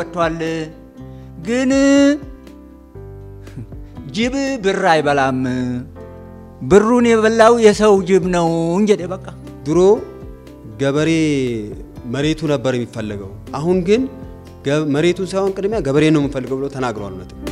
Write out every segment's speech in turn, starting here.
ወጥቷል። ግን ጅብ ብር አይበላም። ብሩን የበላው የሰው ጅብ ነው እንጂ በቃ ድሮ ገበሬ መሬቱ ነበር የሚፈለገው። አሁን ግን መሬቱን ሳይሆን ቅድሚያ ገበሬ ነው የምፈልገው ብሎ ተናግረዋል እውነትም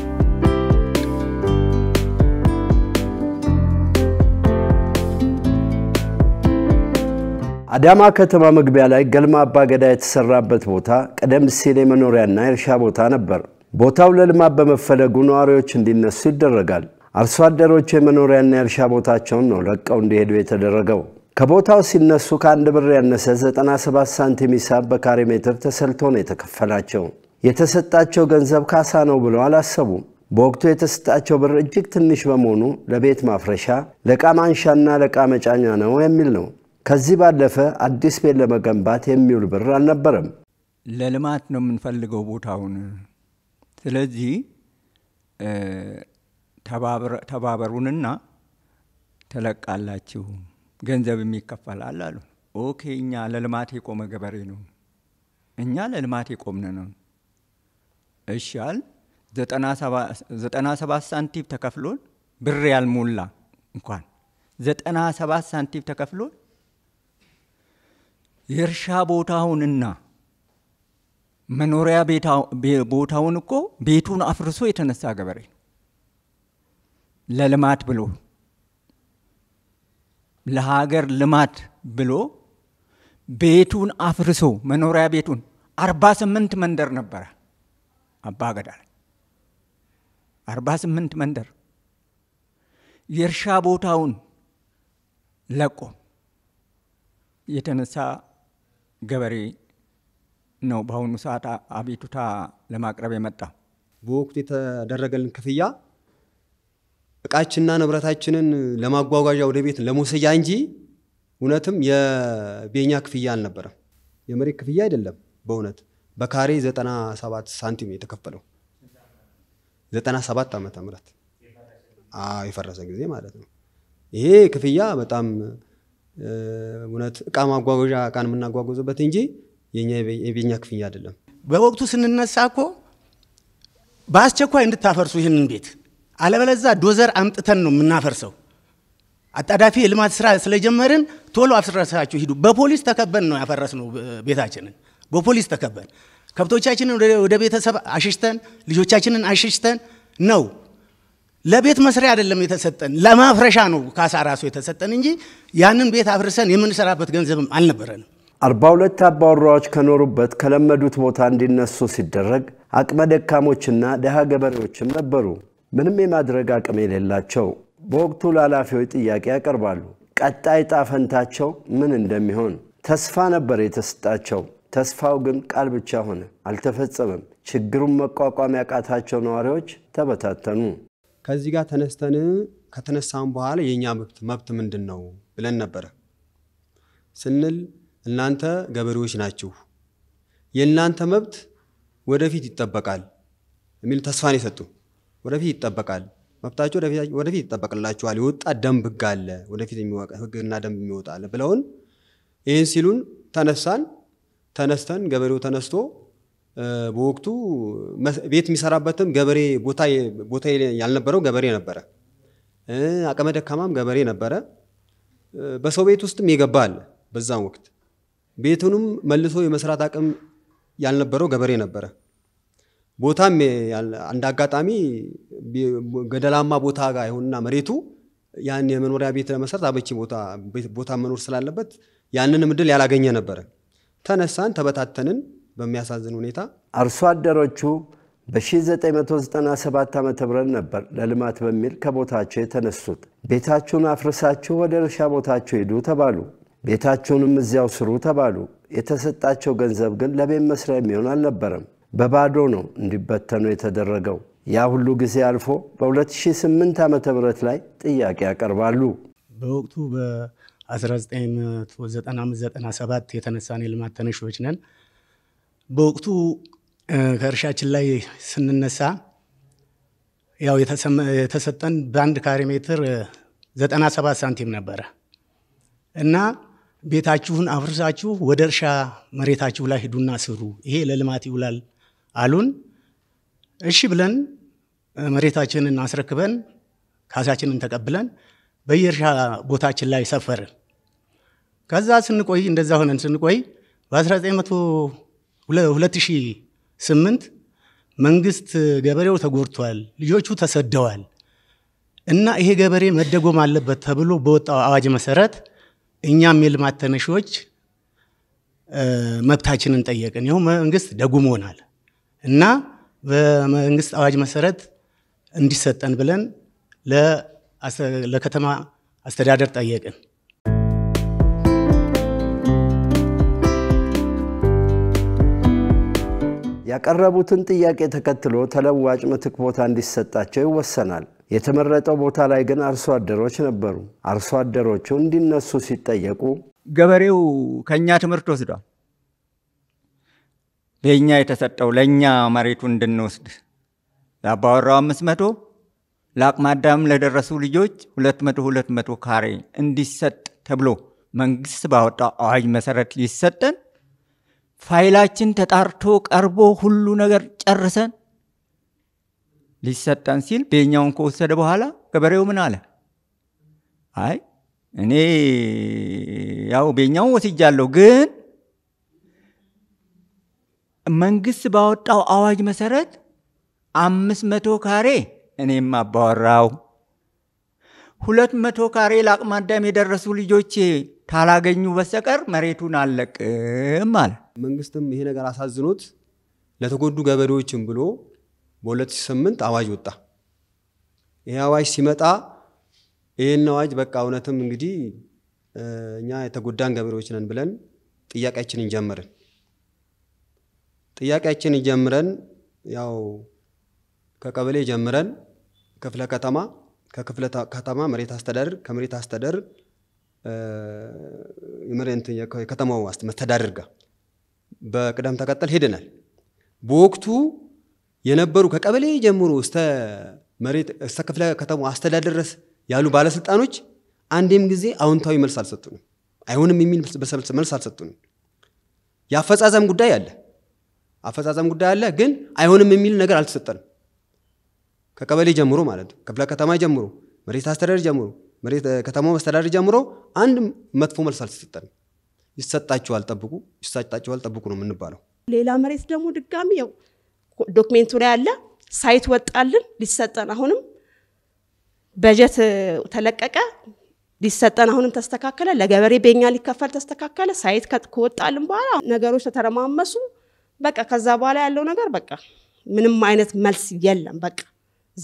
አዳማ ከተማ መግቢያ ላይ ገልማ አባገዳ የተሰራበት ቦታ ቀደም ሲል የመኖሪያና የእርሻ ቦታ ነበር። ቦታው ለልማት በመፈለጉ ነዋሪዎች እንዲነሱ ይደረጋል። አርሶ አደሮች የመኖሪያና የእርሻ ቦታቸውን ነው ለቀው እንዲሄዱ የተደረገው። ከቦታው ሲነሱ ከአንድ ብር ያነሰ 97 ሳንቲም ሂሳብ በካሬ ሜትር ተሰልቶ ነው የተከፈላቸው። የተሰጣቸው ገንዘብ ካሳ ነው ብለው አላሰቡም። በወቅቱ የተሰጣቸው ብር እጅግ ትንሽ በመሆኑ ለቤት ማፍረሻ፣ ለዕቃ ማንሻና ለዕቃ መጫኛ ነው የሚል ነው። ከዚህ ባለፈ አዲስ ቤት ለመገንባት የሚውል ብር አልነበረም። ለልማት ነው የምንፈልገው ቦታውን። ስለዚህ ተባበሩንና ተለቃላችሁ ገንዘብ የሚከፈላል አሉ። ኦኬ፣ እኛ ለልማት የቆመ ገበሬ ነው፣ እኛ ለልማት የቆምን ነው። እሻል ዘጠና ሰባት ሳንቲም ተከፍሎን ብር ያልሞላ እንኳን ዘጠና ሰባት ሳንቲም ተከፍሎን የእርሻ ቦታውንና መኖሪያ ቦታውን እኮ ቤቱን አፍርሶ የተነሳ ገበሬ ለልማት ብሎ ለሀገር ልማት ብሎ ቤቱን አፍርሶ መኖሪያ ቤቱን አርባ ስምንት መንደር ነበረ አባ ገዳ አርባ ስምንት መንደር የእርሻ ቦታውን ለቆ የተነሳ ገበሬ ነው በአሁኑ ሰዓት አቤቱታ ለማቅረብ የመጣው። በወቅቱ የተደረገልን ክፍያ እቃችንና ንብረታችንን ለማጓጓዣ ወደ ቤት ለመውሰጃ እንጂ እውነትም የቤኛ ክፍያ አልነበረም። የመሬት ክፍያ አይደለም። በእውነት በካሬ 97 ሳንቲም የተከፈለው 97 ዓመተ ምህረት የፈረሰ ጊዜ ማለት ነው። ይሄ ክፍያ በጣም እውነት እቃ ማጓጓዣ እቃን የምናጓጓዙበት እንጂ የኛ ክፍያ አይደለም። በወቅቱ ስንነሳ እኮ በአስቸኳይ እንድታፈርሱ ይህንን ቤት አለበለዛ ዶዘር አምጥተን ነው የምናፈርሰው። አጣዳፊ የልማት ስራ ስለጀመርን ቶሎ አፍርሳችሁ ሂዱ። በፖሊስ ተከበን ነው ያፈረስነው ቤታችንን። በፖሊስ ተከበን ከብቶቻችንን ወደ ቤተሰብ አሽሽተን ልጆቻችንን አሽሽተን ነው ለቤት መስሪያ አይደለም የተሰጠን፣ ለማፍረሻ ነው ካሳ ራሱ የተሰጠን እንጂ ያንን ቤት አፍርሰን የምንሰራበት ገንዘብም አልነበረንም። አርባ ሁለት አባወራዎች ከኖሩበት ከለመዱት ቦታ እንዲነሱ ሲደረግ አቅመ ደካሞችና ደሃ ገበሬዎችም ነበሩ፣ ምንም የማድረግ አቅም የሌላቸው። በወቅቱ ለኃላፊዎች ጥያቄ ያቀርባሉ። ቀጣይ ጣፈንታቸው ምን እንደሚሆን ተስፋ ነበር የተሰጣቸው። ተስፋው ግን ቃል ብቻ ሆነ፣ አልተፈጸመም። ችግሩን መቋቋም ያቃታቸው ነዋሪዎች ተበታተኑ። ከዚህ ጋር ተነስተን ከተነሳን በኋላ የእኛ መብት መብት ምንድን ነው ብለን ነበረ ስንል እናንተ ገበሬዎች ናችሁ፣ የእናንተ መብት ወደፊት ይጠበቃል የሚል ተስፋን የሰጡ ወደፊት ይጠበቃል መብታችሁ ወደፊት ይጠበቅላችኋል፣ የወጣ ደንብ ህግ አለ፣ ወደፊት ህግና ደንብ የሚወጣ አለ ብለውን ይህን ሲሉን ተነሳን። ተነስተን ገበሬው ተነስቶ በወቅቱ ቤት የሚሰራበትም ገበሬ ቦታ ያልነበረው ገበሬ ነበረ። አቅመ ደካማም ገበሬ ነበረ። በሰው ቤት ውስጥም የገባ አለ። በዛም ወቅት ቤቱንም መልሶ የመስራት አቅም ያልነበረው ገበሬ ነበረ። ቦታም አንድ አጋጣሚ ገደላማ ቦታ ጋር ይሁንና መሬቱ ያን የመኖሪያ ቤት ለመስራት አበቺ ቦታ መኖር ስላለበት ያንንም ምድል ያላገኘ ነበረ። ተነሳን፣ ተበታተንን። በሚያሳዝን ሁኔታ አርሶ አደሮቹ በ1997 ዓ ም ነበር ለልማት በሚል ከቦታቸው የተነሱት። ቤታችሁን አፍርሳችሁ ወደ እርሻ ቦታችሁ ሂዱ ተባሉ። ቤታችሁንም እዚያው ስሩ ተባሉ። የተሰጣቸው ገንዘብ ግን ለቤት መስሪያ የሚሆን አልነበረም። በባዶ ነው እንዲበተኑ የተደረገው። ያ ሁሉ ጊዜ አልፎ በ2008 ዓ ም ላይ ጥያቄ ያቀርባሉ። በወቅቱ በ1997 የተነሳን የልማት ተነሾች ነን በወቅቱ ከእርሻችን ላይ ስንነሳ ያው የተሰጠን በአንድ ካሬ ሜትር 97 ሳንቲም ነበረ እና ቤታችሁን አፍርሳችሁ ወደ እርሻ መሬታችሁ ላይ ሂዱና ስሩ፣ ይሄ ለልማት ይውላል አሉን። እሺ ብለን መሬታችንን አስረክበን ካሳችንን ተቀብለን በየእርሻ ቦታችን ላይ ሰፈርን። ከዛ ስንቆይ እንደዛ ሆነን ስንቆይ በ1900 2008 መንግስት ገበሬው ተጎድቷል፣ ልጆቹ ተሰደዋል እና ይሄ ገበሬ መደጎም አለበት ተብሎ በወጣው አዋጅ መሰረት እኛም የልማት ተነሺዎች መብታችንን ጠየቅን። ይኸው መንግስት ደጉሞናል እና በመንግስት አዋጅ መሰረት እንዲሰጠን ብለን ለከተማ አስተዳደር ጠየቅን። ያቀረቡትን ጥያቄ ተከትሎ ተለዋጭ ምትክ ቦታ እንዲሰጣቸው ይወሰናል። የተመረጠው ቦታ ላይ ግን አርሶ አደሮች ነበሩ። አርሶ አደሮቹ እንዲነሱ ሲጠየቁ ገበሬው ከእኛ ትምህርት ወስዷል። ለእኛ የተሰጠው ለእኛ መሬቱ እንድንወስድ ለአባወራው አምስት መቶ ለአቅመ አዳም ለደረሱ ልጆች ሁለት መቶ ሁለት መቶ ካሬ እንዲሰጥ ተብሎ መንግስት ባወጣው አዋጅ መሰረት ሊሰጠን ፋይላችን ተጣርቶ ቀርቦ ሁሉ ነገር ጨርሰን ሊሰጠን ሲል ቤኛውን ከወሰደ በኋላ ገበሬው ምን አለ? አይ እኔ ያው ቤኛውን ወስጃለሁ፣ ግን መንግስት ባወጣው አዋጅ መሰረት አምስት መቶ ካሬ እኔም አባወራው ሁለት መቶ ካሬ ለአቅማዳም የደረሱ ልጆቼ ታላገኙ በስተቀር መሬቱን አለቅም አለ። መንግስትም ይሄ ነገር አሳዝኖት ለተጎዱ ገበሬዎችም ብሎ በ2008 አዋጅ ወጣ። ይሄ አዋጅ ሲመጣ ይህን አዋጅ በቃ እውነትም እንግዲህ እኛ የተጎዳን ገበሬዎች ነን ብለን ጥያቄያችንን ጀመርን። ጥያቄያችንን ጀምረን ያው ከቀበሌ ጀምረን ክፍለ ከተማ ከክፍለ ከተማ መሬት አስተዳደር ከመሬት አስተዳደር የከተማው መስተዳድር ጋር በቅደም ተከተል ሄደናል። በወቅቱ የነበሩ ከቀበሌ ጀምሮ እስተ መሬት እስተ ክፍለ ከተማ አስተዳደር ድረስ ያሉ ባለስልጣኖች አንዴም ጊዜ አዎንታዊ መልስ አልሰጡንም። አይሆንም የሚል መልስ አልሰጡንም። የአፈጻጸም ጉዳይ አለ፣ አፈጻጸም ጉዳይ አለ፣ ግን አይሆንም የሚል ነገር አልተሰጠንም። ከቀበሌ ጀምሮ ማለት ነው፣ ክፍለ ከተማ ጀምሮ፣ መሬት አስተዳደር ጀምሮ፣ መሬት ከተማ መስተዳደር ጀምሮ አንድ መጥፎ መልስ አልተሰጠንም። ይሰጣችኋል፣ ጠብቁ፣ ይሰጣችኋል፣ ጠብቁ ነው የምንባለው። ሌላ መሬት ደግሞ ድጋሚ ያው ዶክሜንቱ ላይ አለ ሳይት ወጣልን ሊሰጠን አሁንም በጀት ተለቀቀ ሊሰጠን አሁንም ተስተካከለ። ለገበሬ በኛ ሊከፈል ተስተካከለ። ሳይት ከወጣልን በኋላ ነገሮች ተተረማመሱ። በቃ ከዛ በኋላ ያለው ነገር በቃ ምንም አይነት መልስ የለም። በቃ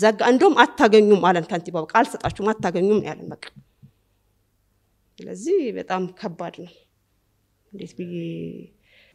ዘጋ። እንደውም አታገኙም አለን ከንቲባው፣ ቃል አልሰጣችሁም አታገኙም ያለን በቃ። ስለዚህ በጣም ከባድ ነው። እንዴት ብዬ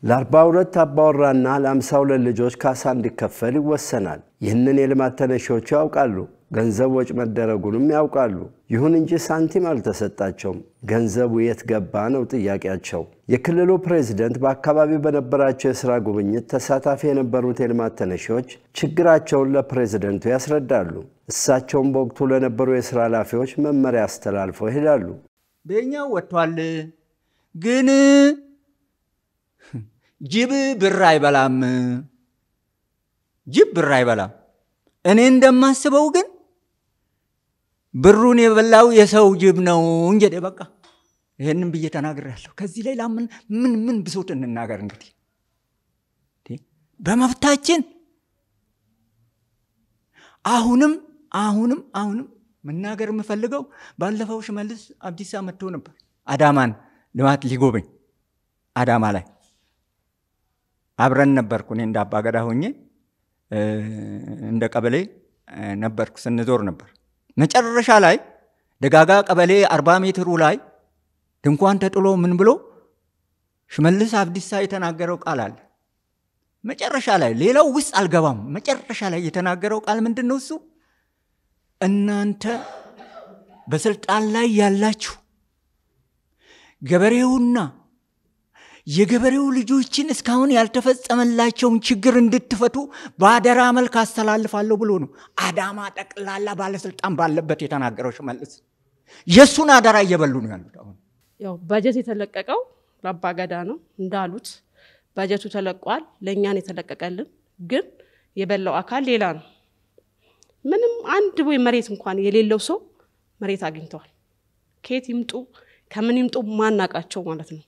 ለአርባ ሁለት አባወራና ለአምሳ ሁለት ልጆች ካሳ እንዲከፈል ይወሰናል። ይህንን የልማት ተነሺዎቹ ያውቃሉ። ገንዘብ ወጭ መደረጉንም ያውቃሉ። ይሁን እንጂ ሳንቲም አልተሰጣቸውም። ገንዘቡ የት ገባ ነው ጥያቄያቸው። የክልሉ ፕሬዝደንት በአካባቢው በነበራቸው የሥራ ጉብኝት ተሳታፊ የነበሩት የልማት ተነሺዎች ችግራቸውን ለፕሬዝደንቱ ያስረዳሉ። እሳቸውም በወቅቱ ለነበሩ የሥራ ኃላፊዎች መመሪያ አስተላልፈው ይሄዳሉ። በእኛው ወጥቷል ግን ጅብ ብር አይበላም። ጅብ ብር አይበላም። እኔ እንደማስበው ግን ብሩን የበላው የሰው ጅብ ነው እንጂ በቃ ይህንም ብዬ ያለሁ ከዚህ ላይ ምን ምን ምን ብሶት እንናገር? እንግዲህ በመብታችን አሁንም አሁንም አሁንም መናገር የምፈልገው ባለፈው ሽመልስ አብዲሳ መጥቶ ነበር አዳማን ልማት ሊጎበኝ አዳማ ላይ አብረን ነበርኩ። እኔ እንደ አባገዳ ሆኜ እንደ ቀበሌ ነበርኩ፣ ስንዞር ነበር። መጨረሻ ላይ ደጋጋ ቀበሌ አርባ ሜትሩ ላይ ድንኳን ተጥሎ ምን ብሎ ሽመልስ አብዲሳ የተናገረው ቃል አለ። መጨረሻ ላይ ሌላው ውስጥ አልገባም። መጨረሻ ላይ የተናገረው ቃል ምንድን ነው? እሱ እናንተ በስልጣን ላይ ያላችሁ ገበሬውና የገበሬው ልጆችን እስካሁን ያልተፈጸመላቸውን ችግር እንድትፈቱ በአደራ መልክ አስተላልፋለሁ ብሎ ነው አዳማ ጠቅላላ ባለስልጣን ባለበት የተናገረው ሽመልስ። የእሱን አደራ እየበሉ ነው ያሉት። አሁን ያው በጀት የተለቀቀው ለአባገዳ ነው እንዳሉት በጀቱ ተለቋል። ለእኛን የተለቀቀልን ግን የበላው አካል ሌላ ነው። ምንም አንድ ወይ መሬት እንኳን የሌለው ሰው መሬት አግኝተዋል። ከየት ይምጡ ከምን ይምጡ ማናቃቸው ማለት ነው።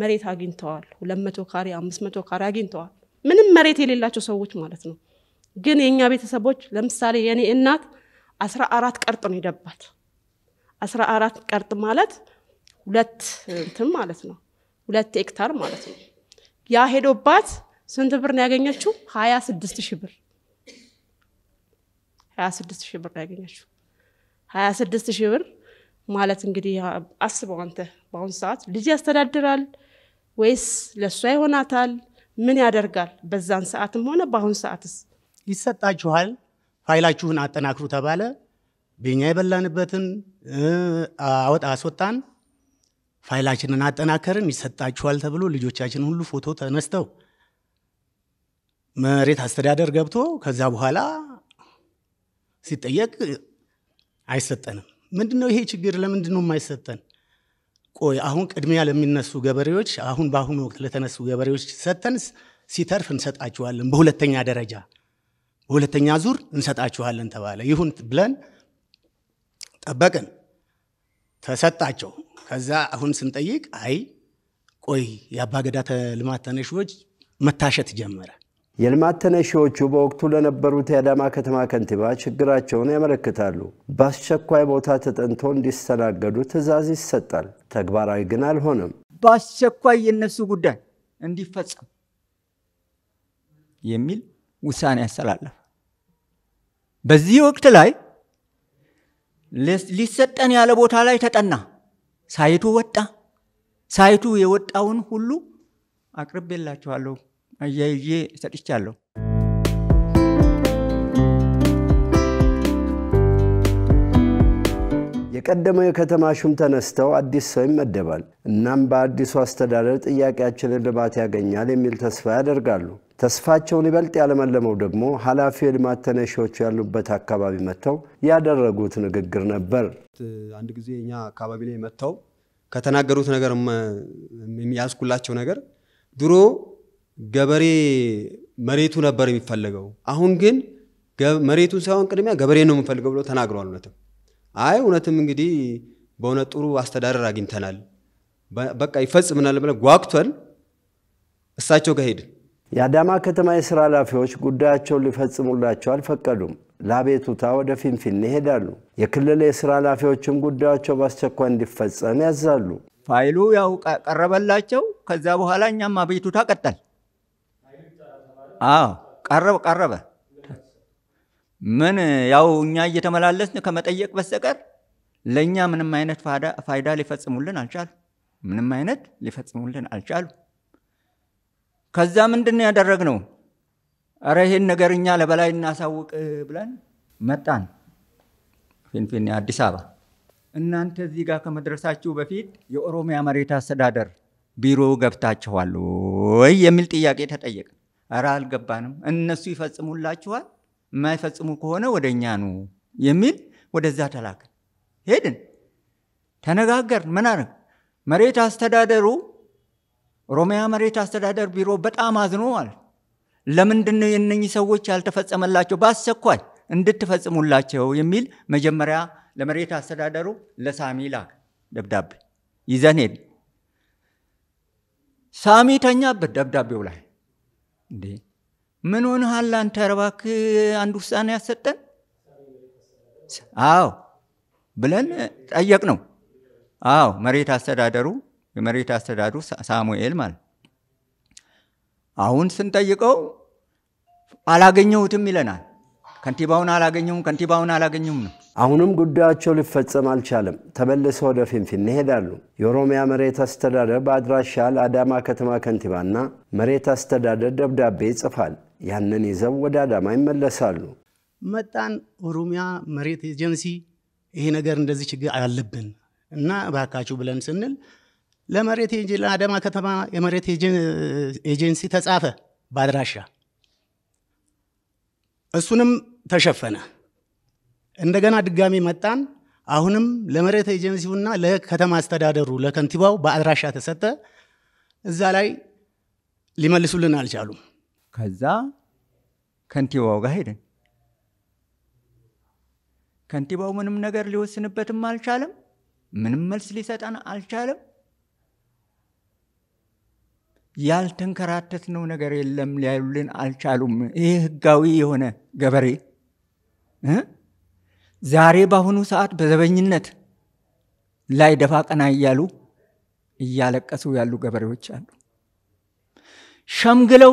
መሬት አግኝተዋል። ሁለት መቶ ካሬ አምስት መቶ ካሬ አግኝተዋል። ምንም መሬት የሌላቸው ሰዎች ማለት ነው። ግን የእኛ ቤተሰቦች ለምሳሌ የእኔ እናት አስራ አራት ቀርጥ ነው የደባት። አስራ አራት ቀርጥ ማለት ሁለት እንትን ማለት ነው ሁለት ሄክታር ማለት ነው። ያ ሄዶባት ስንት ብር ነው ያገኘችው? ሀያ ስድስት ሺህ ብር ሀያ ስድስት ሺህ ብር ነው ያገኘችው። ሀያ ስድስት ሺህ ብር ማለት እንግዲህ አስበው አንተ በአሁኑ ሰዓት ልጅ ያስተዳድራል ወይስ ለእሷ ይሆናታል? ምን ያደርጋል? በዛን ሰዓትም ሆነ በአሁን ሰዓትስ ይሰጣችኋል፣ ፋይላችሁን አጠናክሩ ተባለ። ቢኛ የበላንበትን አወጣ አስወጣን፣ ፋይላችንን አጠናከርን፣ ይሰጣችኋል ተብሎ ልጆቻችን ሁሉ ፎቶ ተነስተው መሬት አስተዳደር ገብቶ ከዛ በኋላ ሲጠየቅ አይሰጠንም። ምንድን ነው ይሄ ችግር? ለምንድን ነው የማይሰጠን? ቆይ አሁን ቅድሚያ ለሚነሱ ገበሬዎች አሁን በአሁኑ ወቅት ለተነሱ ገበሬዎች ሰጥተን ሲተርፍ እንሰጣችኋለን፣ በሁለተኛ ደረጃ በሁለተኛ ዙር እንሰጣችኋለን ተባለ። ይሁን ብለን ጠበቅን፣ ተሰጣቸው። ከዛ አሁን ስንጠይቅ አይ ቆይ የአባገዳ ልማት ተነሺዎች መታሸት ጀመረ። የልማት ተነሺዎቹ በወቅቱ ለነበሩት የአዳማ ከተማ ከንቲባ ችግራቸውን ያመለክታሉ። በአስቸኳይ ቦታ ተጠንቶ እንዲስተናገዱ ትዕዛዝ ይሰጣል። ተግባራዊ ግን አልሆነም። በአስቸኳይ የእነሱ ጉዳይ እንዲፈጸም የሚል ውሳኔ ያስተላለፈ። በዚህ ወቅት ላይ ሊሰጠን ያለ ቦታ ላይ ተጠና። ሳይቱ ወጣ። ሳይቱ የወጣውን ሁሉ አቅርቤላችኋለሁ። አያይዤ ሰጥቻለሁ። የቀደመው የከተማ ሹም ተነስተው አዲስ ሰው ይመደባል። እናም በአዲሱ አስተዳደር ጥያቄያችንን ልማት ያገኛል የሚል ተስፋ ያደርጋሉ። ተስፋቸውን ይበልጥ ያለመለመው ደግሞ ኃላፊ የልማት ተነሺዎች ያሉበት አካባቢ መጥተው ያደረጉት ንግግር ነበር። አንድ ጊዜ እኛ አካባቢ ላይ መጥተው ከተናገሩት ነገር ያዝኩላቸው ነገር ድሮ ገበሬ መሬቱ ነበር የሚፈለገው። አሁን ግን መሬቱን ሳይሆን ቅድሚያ ገበሬ ነው የምንፈልገው ብሎ ተናግረዋል። እውነትም አይ እውነትም እንግዲህ በእውነት ጥሩ አስተዳደር አግኝተናል፣ በቃ ይፈጽምናል ብለን ጓጉተን እሳቸው ጋር ሄድን። የአዳማ ከተማ የስራ ኃላፊዎች ጉዳያቸውን ሊፈጽሙላቸው አልፈቀዱም። ለአቤቱታ ወደ ፊንፊኔ ይሄዳሉ። የክልል የስራ ኃላፊዎችም ጉዳያቸው በአስቸኳይ እንዲፈጸም ያዛሉ። ፋይሉ ያው ቀረበላቸው። ከዛ በኋላ እኛም አቤቱታ ቀጠል አዎ ቀረበ ቀረበ። ምን ያው እኛ እየተመላለስን ከመጠየቅ በስተቀር ለእኛ ምንም አይነት ፋይዳ ሊፈጽሙልን አልቻሉ። ምንም አይነት ሊፈጽሙልን አልቻሉ። ከዛ ምንድን ያደረግነው? እረ ይህን ነገር እኛ ለበላይ እናሳውቅ ብለን መጣን ፊንፊኔ፣ አዲስ አበባ። እናንተ እዚህ ጋር ከመድረሳችሁ በፊት የኦሮሚያ መሬት አስተዳደር ቢሮ ገብታችኋል ወይ የሚል ጥያቄ ተጠየቀ። ኧረ አልገባንም፣ እነሱ ይፈጽሙላችኋል፣ የማይፈጽሙ ከሆነ ወደ እኛ ኑ የሚል ወደዛ ተላከ። ሄድን፣ ተነጋገርን። ምን አረግ መሬት አስተዳደሩ ኦሮሚያ መሬት አስተዳደር ቢሮ በጣም አዝኖ አለ። ለምንድን ነው የእነኚህ ሰዎች ያልተፈጸመላቸው በአስቸኳይ እንድትፈጽሙላቸው የሚል መጀመሪያ ለመሬት አስተዳደሩ ለሳሚ ላክ ደብዳቤ ይዘን ሄድ። ሳሚ ተኛበት ደብዳቤው ላይ እንዴ ምን ሆንሃል አንተ ረባክ አንድ ውሳኔ ያሰጠን አዎ ብለን ጠየቅ ነው አዎ መሬት አስተዳደሩ የመሬት አስተዳደሩ ሳሙኤል ማለት አሁን ስንጠይቀው አላገኘሁትም ይለናል ከንቲባውን አላገኘሁም ከንቲባውን አላገኘሁም ነው አሁንም ጉዳያቸው ሊፈጸም አልቻለም። ተመልሰው ወደ ፊንፊኔ ይሄዳሉ። የኦሮሚያ መሬት አስተዳደር በአድራሻ ለአዳማ ከተማ ከንቲባና መሬት አስተዳደር ደብዳቤ ይጽፋል። ያንን ይዘው ወደ አዳማ ይመለሳሉ። መጣን። ኦሮሚያ መሬት ኤጀንሲ ይሄ ነገር እንደዚህ ችግር አለብን እና እባካችሁ ብለን ስንል ለመሬት ለአዳማ ከተማ የመሬት ኤጀንሲ ተጻፈ በአድራሻ እሱንም ተሸፈነ። እንደገና ድጋሚ መጣን። አሁንም ለመሬት ኤጀንሲውና ለከተማ አስተዳደሩ ለከንቲባው በአድራሻ ተሰጠ። እዛ ላይ ሊመልሱልን አልቻሉም። ከዛ ከንቲባው ጋር ሄደን ከንቲባው ምንም ነገር ሊወስንበትም አልቻለም። ምንም መልስ ሊሰጠን አልቻለም። ያልተንከራተትነው ነገር የለም ሊያሉልን አልቻሉም። ይህ ህጋዊ የሆነ ገበሬ ዛሬ በአሁኑ ሰዓት በዘበኝነት ላይ ደፋ ቀና እያሉ እያለቀሱ ያሉ ገበሬዎች አሉ። ሸምግለው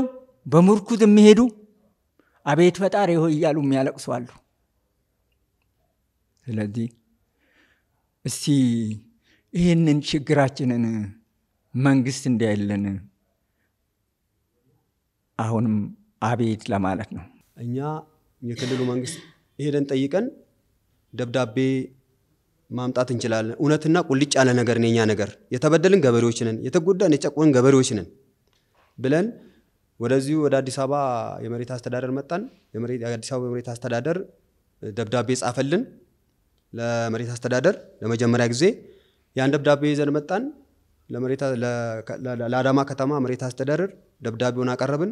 በምርኩዝ የሚሄዱ አቤት ፈጣሪ ሆ እያሉ የሚያለቅሱ አሉ። ስለዚህ እስቲ ይህንን ችግራችንን መንግስት እንዲያይልን አሁንም አቤት ለማለት ነው። እኛ የክልሉ መንግስት ሄደን ጠይቀን ደብዳቤ ማምጣት እንችላለን። እውነትና ቁልጭ ያለ ነገር ነው የኛ ነገር። የተበደልን ገበሬዎች ነን፣ የተጎዳን የጨቆን ገበሬዎች ነን ብለን ወደዚሁ ወደ አዲስ አበባ የመሬት አስተዳደር መጣን። የአዲስ አበባ የመሬት አስተዳደር ደብዳቤ ጻፈልን ለመሬት አስተዳደር ለመጀመሪያ ጊዜ። ያን ደብዳቤ ይዘን መጣን። ለአዳማ ከተማ መሬት አስተዳደር ደብዳቤውን አቀረብን።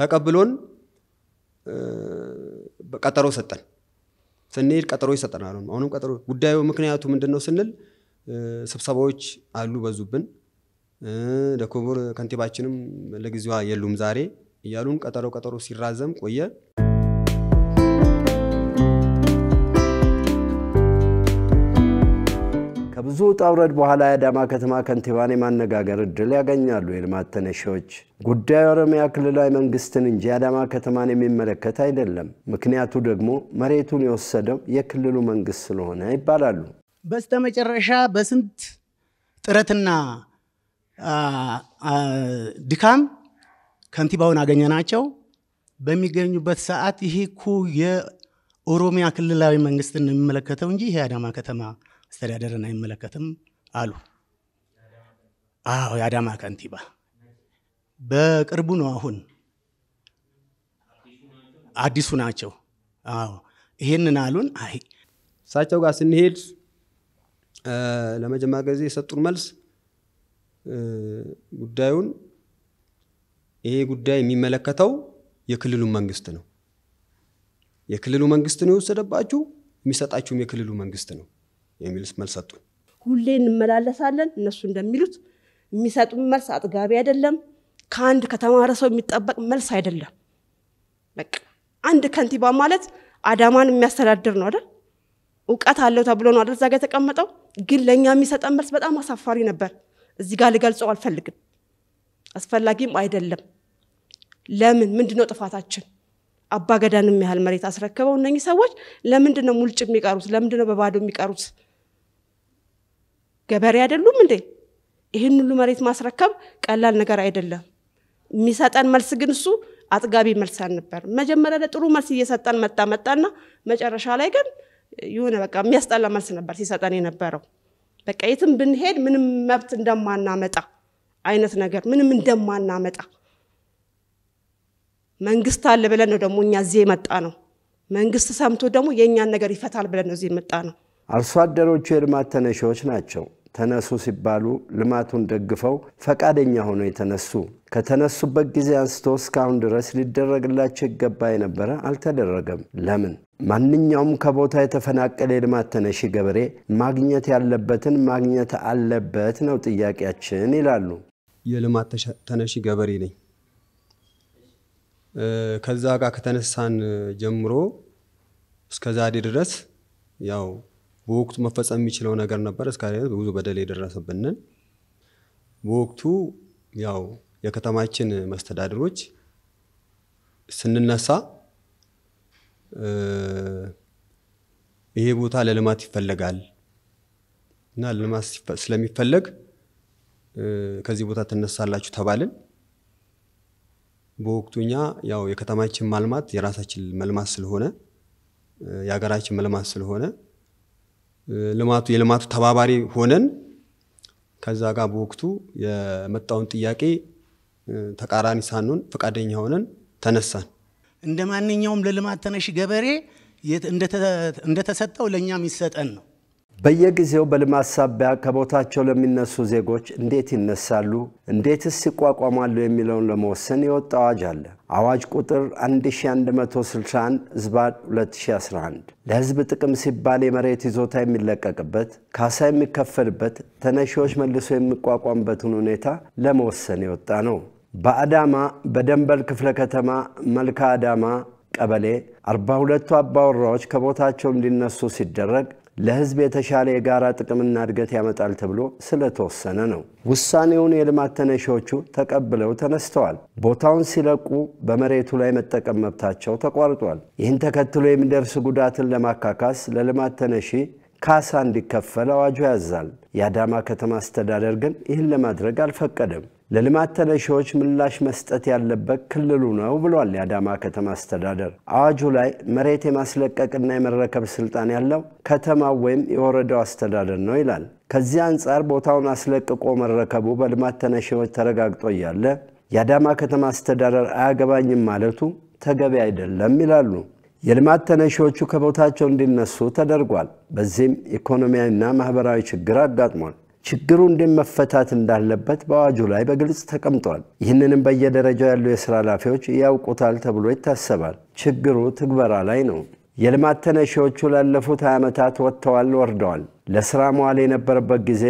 ተቀብሎን ቀጠሮ ሰጠን። ስንሄድ ቀጠሮ ይሰጠናል። አሁንም ቀጠሮ ጉዳዩ ምክንያቱ ምንድን ነው ስንል ስብሰባዎች አሉ በዙብን፣ ለክቡር ከንቲባችንም ለጊዜዋ የሉም ዛሬ እያሉን ቀጠሮ ቀጠሮ ሲራዘም ቆየ። ከብዙ ጣውረድ በኋላ የአዳማ ከተማ ከንቲባን የማነጋገር እድል ያገኛሉ የልማት ተነሺዎች። ጉዳዩ የኦሮሚያ ክልላዊ መንግስትን እንጂ የአዳማ ከተማን የሚመለከት አይደለም፣ ምክንያቱ ደግሞ መሬቱን የወሰደው የክልሉ መንግስት ስለሆነ ይባላሉ። በስተ መጨረሻ በስንት ጥረትና ድካም ከንቲባውን አገኘናቸው። በሚገኙበት ሰዓት ይሄ እኮ የኦሮሚያ ክልላዊ መንግስትን የሚመለከተው እንጂ ይሄ አዳማ ከተማ አስተዳደርን አይመለከትም አሉ። አዎ የአዳማ ከንቲባ በቅርቡ ነው። አሁን አዲሱ ናቸው። አዎ ይሄንን አሉን። አይ እሳቸው ጋር ስንሄድ ለመጀመሪያ ጊዜ የሰጡን መልስ ጉዳዩን ይሄ ጉዳይ የሚመለከተው የክልሉ መንግስት ነው። የክልሉ መንግስት ነው የወሰደባችሁ፣ የሚሰጣችሁም የክልሉ መንግስት ነው። የሚል መልስ ሰጡ። ሁሌ እንመላለሳለን። እነሱ እንደሚሉት የሚሰጡ መልስ አጥጋቢ አይደለም። ከአንድ ከተማረ ሰው የሚጠበቅ መልስ አይደለም። በቃ አንድ ከንቲባ ማለት አዳማን የሚያስተዳድር ነው አይደል? እውቀት አለው ተብሎ ነው አይደል እዛ ጋ የተቀመጠው። ግን ለእኛ የሚሰጠን መልስ በጣም አሳፋሪ ነበር። እዚህ ጋር ልገልጸው አልፈልግም፣ አስፈላጊም አይደለም። ለምን ምንድነው ጥፋታችን? አባገዳንም ያህል መሬት አስረክበው እነኚህ ሰዎች ለምንድን ነው ሙልጭ የሚቀሩት? ለምንድን ነው በባዶ የሚቀሩት? ገበሬ አይደሉም እንዴ? ይህን ሁሉ መሬት ማስረከብ ቀላል ነገር አይደለም። የሚሰጠን መልስ ግን እሱ አጥጋቢ መልስ አልነበር። መጀመሪያ ለጥሩ ጥሩ መልስ እየሰጠን መጣ መጣና መጨረሻ ላይ ግን የሆነ በቃ የሚያስጠላ መልስ ነበር ሲሰጠን የነበረው። በቃ የትም ብንሄድ ምንም መብት እንደማናመጣ አይነት ነገር ምንም እንደማናመጣ መንግስት አለ ብለን ነው ደግሞ እኛ እዚህ የመጣ ነው። መንግስት ሰምቶ ደግሞ የእኛን ነገር ይፈታል ብለን ነው እዚህ የመጣ ነው። አርሶ አደሮቹ የልማት ተነሺዎች ናቸው። ተነሱ ሲባሉ ልማቱን ደግፈው ፈቃደኛ ሆነው የተነሱ ከተነሱበት ጊዜ አንስቶ እስካሁን ድረስ ሊደረግላቸው ይገባ የነበረ አልተደረገም። ለምን? ማንኛውም ከቦታ የተፈናቀለ የልማት ተነሺ ገበሬ ማግኘት ያለበትን ማግኘት አለበት ነው ጥያቄያችን ይላሉ። የልማት ተነሺ ገበሬ ነኝ። ከዛ ጋር ከተነሳን ጀምሮ እስከ ዛሬ ድረስ ያው በወቅቱ መፈጸም የሚችለው ነገር ነበር። እስካሁን ብዙ በደል የደረሰብንን በወቅቱ ያው የከተማችን መስተዳድሮች ስንነሳ ይሄ ቦታ ለልማት ይፈለጋል እና ለልማት ስለሚፈለግ ከዚህ ቦታ ትነሳላችሁ ተባልን። በወቅቱ እኛ ያው የከተማችን ማልማት የራሳችን መልማት ስለሆነ የሀገራችን መልማት ስለሆነ ልማቱ የልማቱ ተባባሪ ሆነን ከዛ ጋር በወቅቱ የመጣውን ጥያቄ ተቃራኒ ሳንሆን ፈቃደኛ ሆነን ተነሳን። እንደ ማንኛውም ለልማት ተነሽ ገበሬ እንደተሰጠው ለእኛም ይሰጠን ነው። በየጊዜው በልማት ሳቢያ ከቦታቸው ለሚነሱ ዜጎች እንዴት ይነሳሉ፣ እንዴትስ ይቋቋማሉ የሚለውን ለመወሰን የወጣ አዋጅ አለ። አዋጅ ቁጥር 1161 ለህዝብ 2011 ለሕዝብ ጥቅም ሲባል የመሬት ይዞታ የሚለቀቅበት፣ ካሳ የሚከፈልበት፣ ተነሺዎች መልሶ የሚቋቋምበትን ሁኔታ ለመወሰን የወጣ ነው። በአዳማ በደንበል ክፍለ ከተማ መልካ አዳማ ቀበሌ 42ቱ አባወራዎች ከቦታቸው እንዲነሱ ሲደረግ ለህዝብ የተሻለ የጋራ ጥቅምና እድገት ያመጣል ተብሎ ስለተወሰነ ነው። ውሳኔውን የልማት ተነሺዎቹ ተቀብለው ተነስተዋል። ቦታውን ሲለቁ በመሬቱ ላይ መጠቀም መብታቸው ተቋርጧል። ይህን ተከትሎ የሚደርስ ጉዳትን ለማካካስ ለልማት ተነሺ ካሳ እንዲከፈል አዋጁ ያዛል። የአዳማ ከተማ አስተዳደር ግን ይህን ለማድረግ አልፈቀደም። ለልማት ተነሺዎች ምላሽ መስጠት ያለበት ክልሉ ነው ብሏል የአዳማ ከተማ አስተዳደር። አዋጁ ላይ መሬት የማስለቀቅና የመረከብ ስልጣን ያለው ከተማው ወይም የወረዳው አስተዳደር ነው ይላል። ከዚህ አንጻር ቦታውን አስለቅቆ መረከቡ በልማት ተነሺዎች ተረጋግጦ እያለ የአዳማ ከተማ አስተዳደር አያገባኝም ማለቱ ተገቢ አይደለም ይላሉ። የልማት ተነሺዎቹ ከቦታቸው እንዲነሱ ተደርጓል። በዚህም ኢኮኖሚያዊና ማህበራዊ ችግር አጋጥሟል። ችግሩ እንዴት መፈታት እንዳለበት በአዋጁ ላይ በግልጽ ተቀምጧል። ይህንንም በየደረጃው ያሉ የሥራ ኃላፊዎች ያውቁታል ተብሎ ይታሰባል። ችግሩ ትግበራ ላይ ነው። የልማት ተነሺዎቹ ላለፉት 20 ዓመታት ወጥተዋል፣ ወርደዋል። ለሥራ መዋል የነበረበት ጊዜ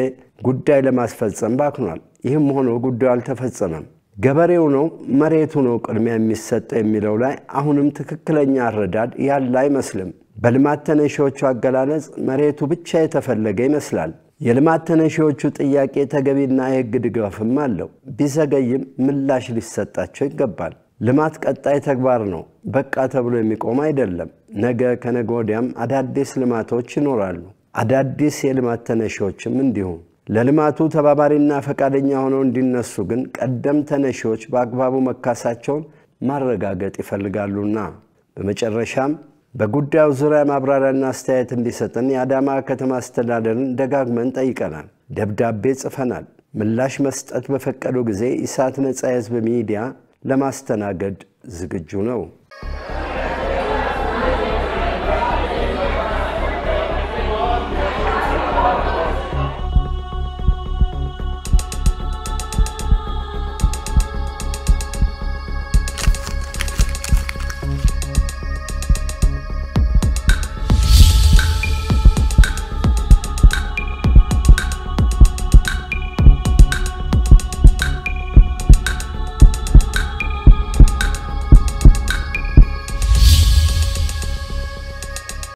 ጉዳይ ለማስፈጸም ባክኗል። ይህም ሆኖ ጉዳዩ አልተፈጸመም። ገበሬው ነው መሬቱ ነው ቅድሚያ የሚሰጠው የሚለው ላይ አሁንም ትክክለኛ አረዳድ ያለ አይመስልም። በልማት ተነሺዎቹ አገላለጽ መሬቱ ብቻ የተፈለገ ይመስላል። የልማት ተነሺዎቹ ጥያቄ ተገቢና የሕግ ድጋፍም አለው። ቢዘገይም ምላሽ ሊሰጣቸው ይገባል። ልማት ቀጣይ ተግባር ነው። በቃ ተብሎ የሚቆም አይደለም። ነገ ከነገ ወዲያም አዳዲስ ልማቶች ይኖራሉ። አዳዲስ የልማት ተነሺዎችም እንዲሁም ለልማቱ ተባባሪና ፈቃደኛ ሆነው እንዲነሱ ግን ቀደም ተነሺዎች በአግባቡ መካሳቸውን ማረጋገጥ ይፈልጋሉና በመጨረሻም በጉዳዩ ዙሪያ ማብራሪያና አስተያየት እንዲሰጥን የአዳማ ከተማ አስተዳደርን ደጋግመን ጠይቀናል፣ ደብዳቤ ጽፈናል። ምላሽ መስጠት በፈቀዱ ጊዜ ኢሳት ነጻ የሕዝብ ሚዲያ ለማስተናገድ ዝግጁ ነው።